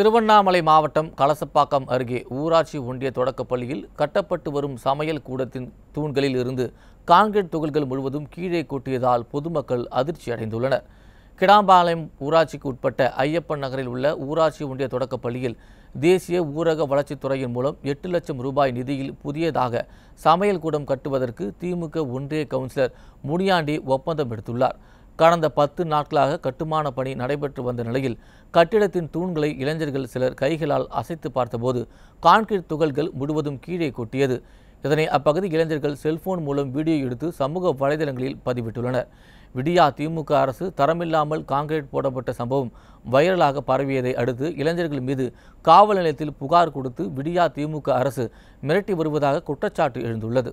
திருவண்ணாமலை மாவட்டம் கலசப்பாக்கம் அருகே ஊராட்சி ஒன்றிய தொடக்கப் பள்ளியில் கட்டப்பட்டு வரும் சமையல் கூடத்தின் தூண்களில் இருந்து கான்கிரீட் துகள்கள் முழுவதும் கீழே கொட்டியதால் பொதுமக்கள் அதிர்ச்சி அடைந்துள்ளனர் கிடாம்பாளையம் ஊராட்சிக்கு உட்பட்ட ஐயப்பன் நகரில் உள்ள ஊராட்சி ஒன்றிய தொடக்கப் பள்ளியில் தேசிய ஊரக வளர்ச்சித்துறையின் மூலம் எட்டு லட்சம் ரூபாய் நிதியில் புதியதாக சமையல் கூடம் கட்டுவதற்கு திமுக ஒன்றிய கவுன்சிலர் முனியாண்டி ஒப்பந்தம் எடுத்துள்ளார் கடந்த பத்து நாட்களாக கட்டுமான பணி நடைபெற்று வந்த நிலையில் கட்டிடத்தின் தூண்களை இளைஞர்கள் சிலர் கைகளால் அசைத்து பார்த்தபோது கான்கிரீட் துகள்கள் முழுவதும் கீழே கொட்டியது இதனை அப்பகுதி இளைஞர்கள் செல்போன் மூலம் வீடியோ எடுத்து சமூக வலைதளங்களில் பதிவிட்டுள்ளனர் விடியா திமுக அரசு தரமில்லாமல் காங்கிரீட் போடப்பட்ட சம்பவம் வைரலாக பரவியதை அடுத்து இளைஞர்கள் மீது காவல் நிலையத்தில் புகார் கொடுத்து விடியா திமுக அரசு மிரட்டி வருவதாக குற்றச்சாட்டு எழுந்துள்ளது